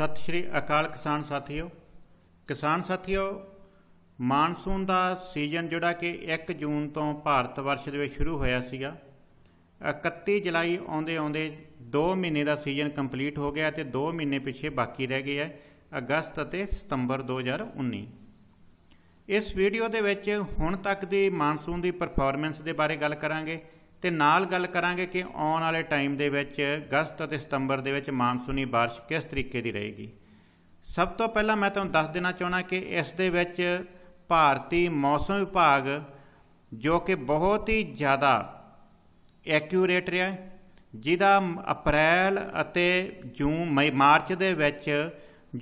ਸਤਿ ਸ਼੍ਰੀ ਅਕਾਲ ਕਿਸਾਨ ਸਾਥੀਓ ਕਿਸਾਨ ਸਾਥੀਓ ਮਾਨਸੂਨ ਦਾ ਸੀਜ਼ਨ ਜਿਹੜਾ ਕਿ 1 ਜੂਨ ਤੋਂ ਭਾਰਤ ਵਰਸ਼ ਦੇ ਵਿੱਚ ਸ਼ੁਰੂ ਹੋਇਆ ਸੀਗਾ 31 ਜੁਲਾਈ ਆਉਂਦੇ ਆਉਂਦੇ 2 ਮਹੀਨੇ ਦਾ ਸੀਜ਼ਨ ਕੰਪਲੀਟ ਹੋ ਗਿਆ ਤੇ 2 ਮਹੀਨੇ ਪਿੱਛੇ ਬਾਕੀ ਰਹਿ ਗਏ ਹੈ ਅਗਸਤ ਅਤੇ ਸਤੰਬਰ 2019 ਇਸ ਵੀਡੀਓ ਦੇ ਵਿੱਚ ਹੁਣ ਤੱਕ ਦੀ ਮਾਨਸੂਨ ਦੀ ਪਰਫਾਰਮੈਂਸ ਦੇ ਬਾਰੇ ਗੱਲ ਕਰਾਂਗੇ ਤੇ ਨਾਲ ਗੱਲ ਕਰਾਂਗੇ ਕਿ ਆਉਣ ਵਾਲੇ ਟਾਈਮ ਦੇ ਵਿੱਚ ਅਗਸਤ ਅਤੇ ਸਤੰਬਰ ਦੇ ਵਿੱਚ ਮਾਨਸੂਨੀ بارش ਕਿਸ ਤਰੀਕੇ ਦੀ ਰਹੇਗੀ ਸਭ ਤੋਂ ਪਹਿਲਾਂ ਮੈਂ ਤੁਹਾਨੂੰ ਦੱਸ ਦੇਣਾ ਚਾਹਣਾ ਕਿ ਇਸ ਦੇ ਵਿੱਚ ਭਾਰਤੀ ਮੌਸਮ ਵਿਭਾਗ ਜੋ ਕਿ ਬਹੁਤ ਹੀ ਜ਼ਿਆਦਾ ਐਕਿਊਰੇਟ ਰਿਹਾ ਜਿਹਦਾ ਅਪ੍ਰੈਲ ਅਤੇ ਜੂਨ ਮਈ ਮਾਰਚ ਦੇ ਵਿੱਚ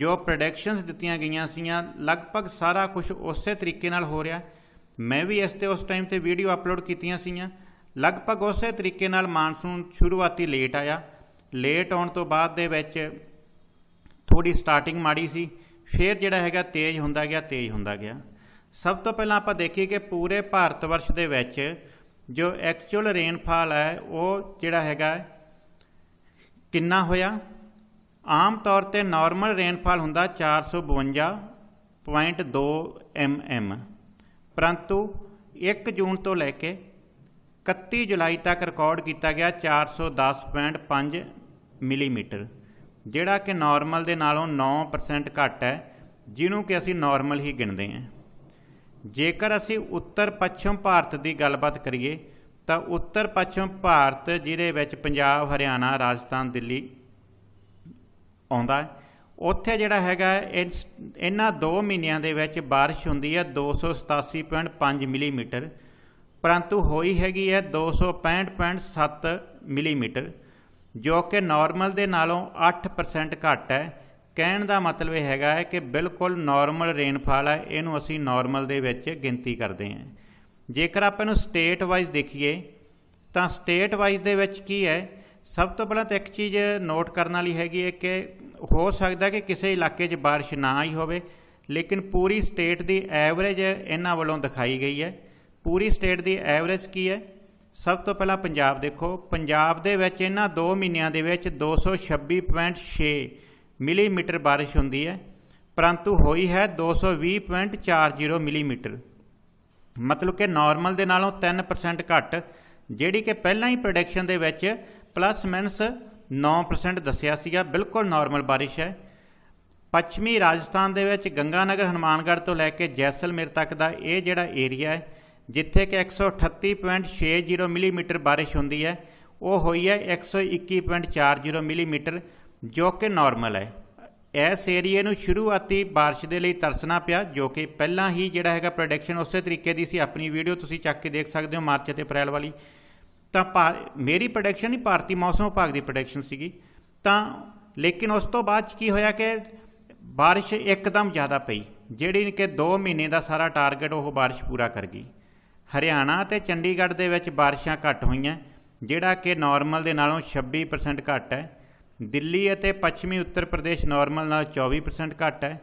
ਜੋ ਪ੍ਰੈਡਿਕਸ਼ਨਸ ਦਿੱਤੀਆਂ ਗਈਆਂ ਸੀਆਂ ਲਗਭਗ ਸਾਰਾ ਕੁਝ ਉਸੇ ਤਰੀਕੇ ਨਾਲ ਹੋ ਰਿਹਾ ਮੈਂ ਵੀ ਇਸ ਤੇ ਉਸ ਟਾਈਮ ਤੇ ਵੀਡੀਓ ਅਪਲੋਡ ਕੀਤੀਆਂ ਸੀਆਂ ਲਗਭਗ ਉਸੇ ਤਰੀਕੇ ਨਾਲ ਮਾਨਸੂਨ ਸ਼ੁਰੂਆਤੀ ਲੇਟ ਆਇਆ ਲੇਟ ਆਉਣ ਤੋਂ ਬਾਅਦ ਦੇ ਵਿੱਚ ਥੋੜੀ ਸਟਾਰਟਿੰਗ ਮਾੜੀ ਸੀ ਫਿਰ ਜਿਹੜਾ ਹੈਗਾ ਤੇਜ਼ ਹੁੰਦਾ ਗਿਆ ਤੇਜ਼ ਹੁੰਦਾ ਗਿਆ ਸਭ ਤੋਂ ਪਹਿਲਾਂ ਆਪਾਂ ਦੇਖੀਏ ਕਿ ਪੂਰੇ ਭਾਰਤ ਵਰਸ਼ ਦੇ ਵਿੱਚ ਜੋ ਐਕਚੁਅਲ ਰੇਨਫਾਲ ਹੈ ਉਹ ਜਿਹੜਾ ਹੈਗਾ ਕਿੰਨਾ ਹੋਇਆ ਆਮ ਤੌਰ ਤੇ ਨਾਰਮਲ ਰੇਨਫਾਲ ਹੁੰਦਾ 452.2 mm ਪਰੰਤੂ 1 ਜੂਨ ਤੋਂ ਲੈ ਕੇ 31 ਜੁਲਾਈ ਤੱਕ ਰਿਕਾਰਡ ਕੀਤਾ ਗਿਆ 410.5 ਮਿਲੀਮੀਟਰ ਜਿਹੜਾ ਕਿ ਨਾਰਮਲ ਦੇ ਨਾਲੋਂ 9% ਘੱਟ ਹੈ ਜਿਹਨੂੰ ਕਿ ਅਸੀਂ ਨਾਰਮਲ ਹੀ ਗਿਣਦੇ ਹਾਂ ਜੇਕਰ ਅਸੀਂ ਉੱਤਰ ਪੱਛਮ ਭਾਰਤ ਦੀ ਗੱਲਬਾਤ ਕਰੀਏ ਤਾਂ ਉੱਤਰ ਪੱਛਮ ਭਾਰਤ ਜਿਹਦੇ ਵਿੱਚ ਪੰਜਾਬ ਹਰਿਆਣਾ ਰਾਜਸਥਾਨ ਦਿੱਲੀ ਆਉਂਦਾ ਹੈ ਉੱਥੇ ਜਿਹੜਾ ਹੈਗਾ ਇਹਨਾਂ 2 ਮਹੀਨਿਆਂ ਦੇ ਵਿੱਚ بارش ਹੁੰਦੀ ਹੈ 287.5 ਮਿਲੀਮੀਟਰ ਪਰੰਤੂ ਹੋਈ ਹੈਗੀ ਹੈ 265.7 ਮਿਲੀਮੀਟਰ ਜੋ ਕਿ ਨਾਰਮਲ ਦੇ ਨਾਲੋਂ 8% ਘੱਟ ਹੈ ਕਹਿਣ ਦਾ ਮਤਲਬ ਇਹ ਹੈਗਾ ਹੈ ਕਿ ਬਿਲਕੁਲ ਨਾਰਮਲ ਰੇਨਫਾਲ ਹੈ ਇਹਨੂੰ ਅਸੀਂ ਨਾਰਮਲ ਦੇ ਵਿੱਚ ਗਿਣਤੀ ਕਰਦੇ ਹਾਂ ਜੇਕਰ ਆਪਾਂ ਇਹਨੂੰ ਸਟੇਟ ਵਾਈਜ਼ ਦੇਖੀਏ ਤਾਂ ਸਟੇਟ ਵਾਈਜ਼ ਦੇ ਵਿੱਚ ਕੀ ਹੈ ਸਭ ਤੋਂ ਪਹਿਲਾਂ ਤਾਂ ਇੱਕ ਚੀਜ਼ ਨੋਟ ਕਰਨ ਵਾਲੀ ਹੈਗੀ ਹੈ ਕਿ ਹੋ ਸਕਦਾ ਕਿ ਕਿਸੇ ਇਲਾਕੇ 'ਚ بارش ਨਾ ਹੀ ਹੋਵੇ ਲੇਕਿਨ ਪੂਰੀ ਸਟੇਟ ਦੀ ਐਵਰੇਜ ਇਹਨਾਂ ਵੱਲੋਂ ਦਿਖਾਈ ਗਈ ਹੈ ਪੂਰੀ ਸਟੇਟ ਦੀ ਐਵਰੇਜ ਕੀ ਹੈ ਸਭ ਤੋਂ ਪਹਿਲਾਂ ਪੰਜਾਬ ਦੇਖੋ ਪੰਜਾਬ ਦੇ ਵਿੱਚ ਇਹਨਾਂ 2 ਮਹੀਨਿਆਂ ਦੇ ਵਿੱਚ 226.6 ਮਿਲੀਮੀਟਰ بارش ਹੁੰਦੀ ਹੈ ਪਰੰਤੂ ਹੋਈ ਹੈ 220.40 ਮਿਲੀਮੀਟਰ ਮਤਲਬ ਕਿ ਨਾਰਮਲ ਦੇ ਨਾਲੋਂ 3% ਘੱਟ ਜਿਹੜੀ ਕਿ ਪਹਿਲਾਂ ਹੀ ਪ੍ਰੈਡਿਕਸ਼ਨ ਦੇ ਵਿੱਚ ਪਲੱਸ ਮਾਈਨਸ 9% ਦੱਸਿਆ ਸੀਗਾ ਬਿਲਕੁਲ ਨਾਰਮਲ بارش ਹੈ ਪੱਛਮੀ ਰਾਜਸਥਾਨ ਦੇ ਵਿੱਚ ਗੰਗਾਨਗਰ ਹਨੂਮਾਨਗੜ੍ਹ ਤੋਂ ਲੈ ਕੇ ਜੈਸਲਮੇਰ ਤੱਕ ਦਾ ਇਹ ਜਿਹੜਾ ਏਰੀਆ ਹੈ ਜਿੱਥੇ ਕਿ 138.60 ਮਿਲੀਮੀਟਰ بارش ਹੁੰਦੀ ਹੈ ਉਹ ਹੋਈ ਹੈ 121.40 ਮਿਲੀਮੀਟਰ ਜੋ ਕਿ ਨਾਰਮਲ ਹੈ ਇਸ ਏਰੀਏ ਨੂੰ ਸ਼ੁਰੂਆਤੀ بارش ਦੇ ਲਈ ਤਰਸਣਾ ਪਿਆ ਜੋ ਕਿ ਪਹਿਲਾਂ ਹੀ ਜਿਹੜਾ ਹੈਗਾ ਪ੍ਰੋਡਕਸ਼ਨ ਉਸੇ ਤਰੀਕੇ ਦੀ ਸੀ ਆਪਣੀ ਵੀਡੀਓ ਤੁਸੀਂ ਚੱਕ ਕੇ ਦੇਖ ਸਕਦੇ ਹੋ ਮਾਰਚ ਅਤੇ ਅਪ੍ਰੈਲ ਵਾਲੀ ਤਾਂ ਮੇਰੀ ਪ੍ਰੋਡਕਸ਼ਨ ਹੀ ਭਾਰਤੀ ਮੌਸਮ ਵਿਭਾਗ ਦੀ ਪ੍ਰੋਡਕਸ਼ਨ ਸੀਗੀ ਤਾਂ ਲੇਕਿਨ ਉਸ ਤੋਂ ਬਾਅਦ ਕੀ ਹੋਇਆ ਕਿ بارش ਇੱਕਦਮ ਜ਼ਿਆਦਾ ਪਈ ਜਿਹੜੀ ਕਿ 2 ਮਹੀਨੇ ਦਾ ਸਾਰਾ ਟਾਰਗੇਟ ਉਹ بارش ਪੂਰਾ ਕਰ ਗਈ ਹਰਿਆਣਾ ਤੇ ਚੰਡੀਗੜ੍ਹ ਦੇ ਵਿੱਚ ਬਾਰਿਸ਼ਾਂ ਘੱਟ ਹੋਈਆਂ ਜਿਹੜਾ ਕਿ ਨਾਰਮਲ ਦੇ ਨਾਲੋਂ 26% ਘੱਟ ਹੈ ਦਿੱਲੀ ਅਤੇ ਪੱਛਮੀ ਉੱਤਰ ਪ੍ਰਦੇਸ਼ ਨਾਰਮਲ ਨਾਲ 24% ਘੱਟ ਹੈ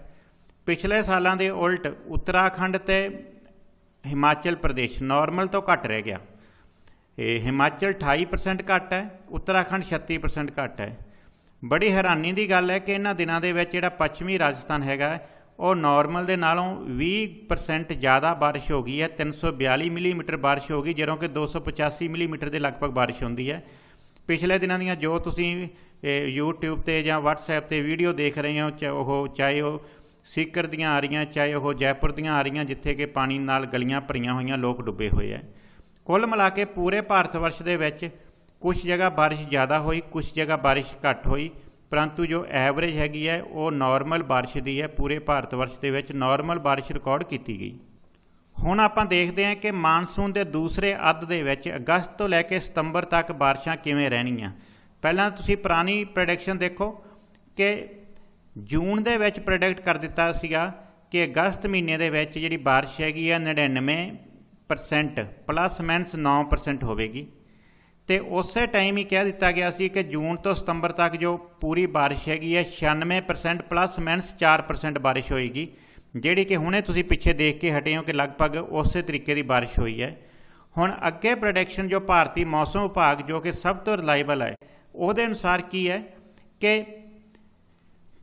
ਪਿਛਲੇ ਸਾਲਾਂ ਦੇ ਉਲਟ ਉੱਤਰਾਖੰਡ ਤੇ ਹਿਮਾਚਲ ਪ੍ਰਦੇਸ਼ ਨਾਰਮਲ ਤੋਂ ਘੱਟ ਰਹਿ ਗਿਆ ਇਹ ਹਿਮਾਚਲ 28% ਘੱਟ ਹੈ ਉੱਤਰਾਖੰਡ 36% ਘੱਟ ਹੈ ਬੜੀ ਹੈਰਾਨੀ ਦੀ ਗੱਲ ਹੈ ਕਿ ਇਹਨਾਂ ਦਿਨਾਂ ਦੇ ਵਿੱਚ ਜਿਹੜਾ ਪੱਛਮੀ ਰਾਜਸਥਾਨ ਹੈਗਾ ਉਹ ਨਾਰਮਲ ਦੇ ਨਾਲੋਂ 20% ਜ਼ਿਆਦਾ بارش ਹੋ ਗਈ ਹੈ 342 ਮਿਲੀਮੀਟਰ بارش ਹੋ ਗਈ ਜਦੋਂ ਕਿ 285 ਮਿਲੀਮੀਟਰ ਦੇ ਲਗਭਗ بارش ਹੁੰਦੀ ਹੈ ਪਿਛਲੇ ਦਿਨਾਂ ਦੀਆਂ ਜੋ ਤੁਸੀਂ YouTube ਤੇ ਜਾਂ WhatsApp ਤੇ ਵੀਡੀਓ ਦੇਖ ਰਹੇ ਹੋ ਉਹ ਚਾਹੇ ਉਹ ਸੀਕਰ ਦੀਆਂ ਆ ਰਹੀਆਂ ਚਾਹੇ ਉਹ ਜੈਪੁਰ ਦੀਆਂ ਆ ਰਹੀਆਂ ਜਿੱਥੇ ਕਿ ਪਾਣੀ ਨਾਲ ਗਲੀਆਂ ਭਰੀਆਂ ਹੋਈਆਂ ਲੋਕ ਡੁੱਬੇ ਹੋਏ ਐ ਕੁੱਲ ਮਿਲਾ ਕੇ ਪੂਰੇ ਭਾਰਤ ਵਰਸ਼ ਦੇ ਵਿੱਚ ਕੁਝ ਜਗ੍ਹਾ بارش ਜ਼ਿਆਦਾ ਹੋਈ ਕੁਝ ਜਗ੍ਹਾ بارش ਘੱਟ ਹੋਈ ਪਰੰਤੂ ਜੋ ਐਵਰੇਜ ਹੈਗੀ ਹੈ ਉਹ ਨਾਰਮਲ بارش ਦੀ ਹੈ ਪੂਰੇ ਭਾਰਤ ਵਰਸ਼ ਦੇ ਵਿੱਚ ਨਾਰਮਲ بارش ਰਿਕਾਰਡ ਕੀਤੀ ਗਈ ਹੁਣ ਆਪਾਂ ਦੇਖਦੇ ਹਾਂ ਕਿ ਮਾਨਸੂਨ ਦੇ ਦੂਸਰੇ ਅੱਧ ਦੇ ਵਿੱਚ ਅਗਸਤ ਤੋਂ ਲੈ ਕੇ ਸਤੰਬਰ ਤੱਕ بارشਾਂ ਕਿਵੇਂ ਰਹਿਣੀਆਂ ਪਹਿਲਾਂ ਤੁਸੀਂ ਪੁਰਾਣੀ ਪ੍ਰੈਡਿਕਸ਼ਨ ਦੇਖੋ ਕਿ ਜੂਨ ਦੇ ਵਿੱਚ ਪ੍ਰੈਡਿਕਟ ਕਰ ਦਿੱਤਾ ਸੀਗਾ ਕਿ ਅਗਸਤ ਮਹੀਨੇ ਦੇ ਵਿੱਚ ਜਿਹੜੀ بارش ਹੈਗੀ ਆ 99% ਪਲੱਸ ਮਾਈਨਸ 9% ਹੋਵੇਗੀ ਤੇ ਉਸੇ ਟਾਈਮ ਹੀ ਕਹਿ ਦਿੱਤਾ ਗਿਆ ਸੀ ਕਿ ਜੂਨ ਤੋਂ ਸਤੰਬਰ ਤੱਕ ਜੋ ਪੂਰੀ بارش ਹੈਗੀ ਹੈ 96% ਪਲੱਸ ਮਾਈਨਸ 4% بارش ਹੋਏਗੀ ਜਿਹੜੀ ਕਿ ਹੁਣੇ ਤੁਸੀਂ ਪਿੱਛੇ ਦੇਖ ਕੇ ਹਟੇ ਹੋ ਕਿ ਲਗਭਗ ਉਸੇ ਤਰੀਕੇ ਦੀ بارش ਹੋਈ ਹੈ ਹੁਣ ਅੱਗੇ ਪ੍ਰੋਡਕਸ਼ਨ ਜੋ ਭਾਰਤੀ ਮੌਸਮ ਵਿਭਾਗ ਜੋ ਕਿ ਸਭ ਤੋਂ ਰਿਲਾਇਬਲ ਹੈ ਉਹਦੇ ਅਨੁਸਾਰ ਕੀ ਹੈ ਕਿ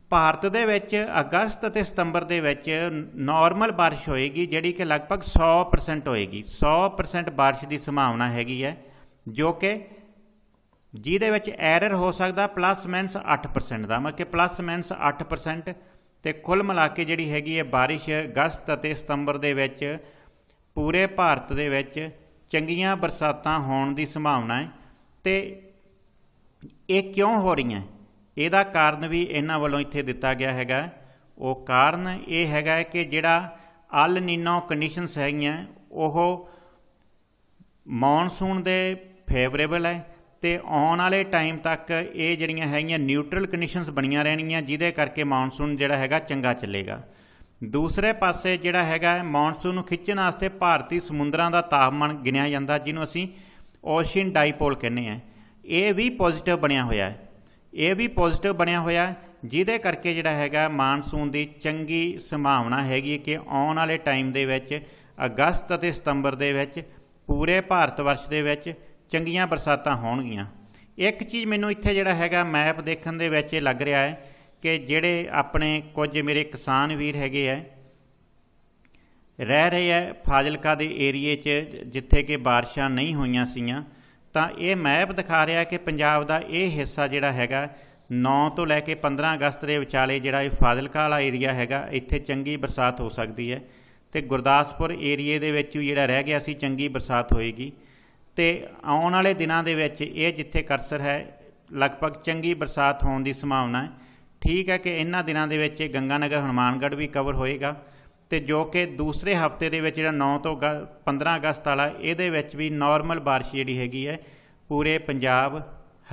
ਭਾਰਤ ਦੇ ਵਿੱਚ ਅਗਸਤ ਅਤੇ ਸਤੰਬਰ ਦੇ ਵਿੱਚ ਨਾਰਮਲ بارش ਹੋਏਗੀ ਜਿਹੜੀ ਕਿ ਲਗਭਗ 100% ਹੋਏਗੀ 100% بارش ਦੀ ਸੰਭਾਵਨਾ ਹੈਗੀ ਹੈ ਜੋ ਕਿ ਜਿਹਦੇ ਵਿੱਚ ਐਰਰ ਹੋ ਸਕਦਾ ਪਲੱਸ ਮਾਈਨਸ 8% ਦਾ ਮਤਲਬ ਕਿ ਪਲੱਸ ਮਾਈਨਸ 8% ਤੇ ਕੁੱਲ ਮਿਲਾ ਕੇ ਜਿਹੜੀ ਹੈਗੀ ਹੈ ਬਾਰਿਸ਼ ਅਗਸਤ ਅਤੇ ਸਤੰਬਰ ਦੇ ਵਿੱਚ ਪੂਰੇ ਭਾਰਤ ਦੇ ਵਿੱਚ ਚੰਗੀਆਂ ਬਰਸਾਤਾਂ ਹੋਣ ਦੀ ਸੰਭਾਵਨਾ ਹੈ ਤੇ ਇਹ ਕਿਉਂ ਹੋ ਰਹੀਆਂ ਇਹਦਾ ਕਾਰਨ ਵੀ ਇਹਨਾਂ ਵੱਲੋਂ ਇੱਥੇ ਦਿੱਤਾ ਗਿਆ ਹੈਗਾ ਉਹ ਕਾਰਨ ਇਹ ਹੈਗਾ ਕਿ ਜਿਹੜਾ ਅਲ ਨੀਨੋ ਕੰਡੀਸ਼ਨਸ ਹੈਗੀਆਂ ਉਹ ਮੌਨਸੂਨ ਦੇ ਫੇਵਰੇਬਲ ਹੈ ਤੇ ਆਉਣ ਵਾਲੇ ਟਾਈਮ ਤੱਕ ਇਹ ਜਿਹੜੀਆਂ ਹੈਗੀਆਂ ਨਿਊਟਰਲ ਕੰਡੀਸ਼ਨਸ ਬਣੀਆਂ ਰਹਿਣੀਆਂ ਜਿਹਦੇ ਕਰਕੇ ਮੌਨਸੂਨ ਜਿਹੜਾ ਹੈਗਾ ਚੰਗਾ ਚੱਲੇਗਾ ਦੂਸਰੇ ਪਾਸੇ ਜਿਹੜਾ ਹੈਗਾ ਮੌਨਸੂਨ ਨੂੰ ਖਿੱਚਣ ਵਾਸਤੇ ਭਾਰਤੀ ਸਮੁੰਦਰਾਂ ਦਾ ਤਾਪਮਾਨ ਗਿਣਿਆ ਜਾਂਦਾ ਜਿਹਨੂੰ ਅਸੀਂ ਓਸ਼ੀਅਨ ਡਾਈਪੋਲ ਕਹਿੰਦੇ ਆ ਇਹ ਵੀ ਪੋਜ਼ਿਟਿਵ ਬਣਿਆ ਹੋਇਆ ਹੈ ਇਹ ਵੀ ਪੋਜ਼ਿਟਿਵ ਬਣਿਆ ਹੋਇਆ ਜਿਹਦੇ ਕਰਕੇ ਜਿਹੜਾ ਹੈਗਾ ਮਾਨਸੂਨ ਦੀ ਚੰਗੀ ਸੰਭਾਵਨਾ ਹੈਗੀ ਕਿ ਆਉਣ ਵਾਲੇ ਟਾਈਮ ਦੇ ਵਿੱਚ ਅਗਸਤ ਅਤੇ ਸਤੰਬਰ ਦੇ ਵਿੱਚ ਪੂਰੇ ਭਾਰਤ ਵਰਸ਼ ਦੇ ਵਿੱਚ ਚੰਗੀਆਂ ਬਰਸਾਤਾਂ ਹੋਣਗੀਆਂ ਇੱਕ ਚੀਜ਼ ਮੈਨੂੰ ਇੱਥੇ ਜਿਹੜਾ ਹੈਗਾ ਮੈਪ ਦੇਖਣ ਦੇ ਵਿੱਚ ਇਹ ਲੱਗ ਰਿਹਾ ਹੈ ਕਿ ਜਿਹੜੇ ਆਪਣੇ ਕੁਝ ਮੇਰੇ ਕਿਸਾਨ ਵੀਰ ਹੈਗੇ ਐ ਰਹਿ ਰਹੇ ਐ ਫਾਜ਼ਿਲਕਾ ਦੇ ਏਰੀਏ 'ਚ ਜਿੱਥੇ ਕਿ ਬਾਰਿਸ਼ਾਂ ਨਹੀਂ ਹੋਈਆਂ ਸੀਆਂ ਤਾਂ ਇਹ ਮੈਪ ਦਿਖਾ ਰਿਹਾ ਕਿ ਪੰਜਾਬ ਦਾ ਇਹ ਹਿੱਸਾ ਜਿਹੜਾ ਹੈਗਾ 9 ਤੋਂ ਲੈ ਕੇ 15 ਅਗਸਤ ਦੇ ਵਿਚਾਲੇ ਜਿਹੜਾ ਇਹ ਫਾਜ਼ਿਲਕਾ ਵਾਲਾ ਏਰੀਆ ਹੈਗਾ ਇੱਥੇ ਚੰਗੀ ਬਰਸਾਤ ਹੋ ਸਕਦੀ ਹੈ ਤੇ ਗੁਰਦਾਸਪੁਰ ਏਰੀਏ ਦੇ ਵਿੱਚ ਵੀ ਜਿਹੜਾ ਰਹਿ ਗਿਆ ਸੀ ਚੰਗੀ ਬਰਸਾਤ ਹੋਏਗੀ ਤੇ ਆਉਣ ਵਾਲੇ ਦਿਨਾਂ ਦੇ ਵਿੱਚ ਇਹ ਜਿੱਥੇ ਕਰਸਰ ਹੈ ਲਗਭਗ ਚੰਗੀ ਬਰਸਾਤ ਹੋਣ ਦੀ ਸੰਭਾਵਨਾ ਹੈ ਠੀਕ ਹੈ ਕਿ ਇਹਨਾਂ ਦਿਨਾਂ ਦੇ ਵਿੱਚ ਗੰਗਾਨਗਰ ਹਨੂਮਾਨਗੜ੍ਹ ਵੀ ਕਵਰ ਹੋਏਗਾ ਤੇ ਜੋ ਕਿ ਦੂਸਰੇ ਹਫਤੇ ਦੇ ਵਿੱਚ ਜਿਹੜਾ 9 ਤੋਂ 15 ਅਗਸਤ ਵਾਲਾ ਇਹਦੇ ਵਿੱਚ ਵੀ ਨਾਰਮਲ بارش ਜਿਹੜੀ ਹੈਗੀ ਹੈ ਪੂਰੇ ਪੰਜਾਬ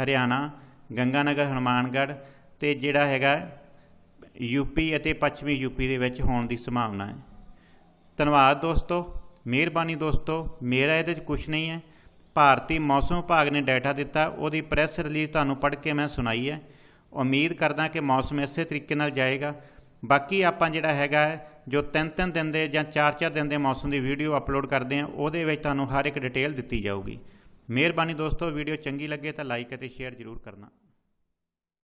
ਹਰਿਆਣਾ ਗੰਗਾਨਗਰ ਹਨੂਮਾਨਗੜ੍ਹ ਤੇ ਜਿਹੜਾ ਹੈਗਾ ਯੂਪੀ ਅਤੇ ਪੱਛਮੀ ਯੂਪੀ ਦੇ ਵਿੱਚ ਹੋਣ ਦੀ ਸੰਭਾਵਨਾ ਹੈ ਧੰਨਵਾਦ ਦੋਸਤੋ ਮਿਹਰਬਾਨੀ ਦੋਸਤੋ ਮੇਰਾ ਇਹਦੇ ਵਿੱਚ ਕੁਝ ਨਹੀਂ ਹੈ ਭਾਰਤੀ ਮੌਸਮ ਵਿਭਾਗ ਨੇ ਡਾਟਾ ਦਿੱਤਾ ਉਹਦੀ ਪ੍ਰੈਸ ਰਿਲੀਜ਼ ਤੁਹਾਨੂੰ ਪੜ੍ਹ ਕੇ ਮੈਂ ਸੁਣਾਈ ਹੈ ਉਮੀਦ ਕਰਦਾ ਕਿ ਮੌਸਮ ਇਸੇ ਤਰੀਕੇ ਨਾਲ ਜਾਏਗਾ ਬਾਕੀ ਆਪਾਂ ਜਿਹੜਾ ਹੈਗਾ ਜੋ ਤਿੰਨ ਤਿੰਨ ਦਿਨ ਦੇ ਜਾਂ ਚਾਰ ਚਾਰ ਦਿਨ ਦੇ ਮੌਸਮ ਦੀ ਵੀਡੀਓ ਅਪਲੋਡ ਕਰਦੇ ਆ ਉਹਦੇ ਵਿੱਚ ਤੁਹਾਨੂੰ ਹਰ ਇੱਕ ਡਿਟੇਲ ਦਿੱਤੀ ਜਾਊਗੀ ਮਿਹਰਬਾਨੀ ਦੋਸਤੋ ਵੀਡੀਓ ਚੰਗੀ ਲੱਗੇ ਤਾਂ ਲਾਈਕ ਅਤੇ ਸ਼ੇਅਰ ਜ਼ਰੂਰ ਕਰਨਾ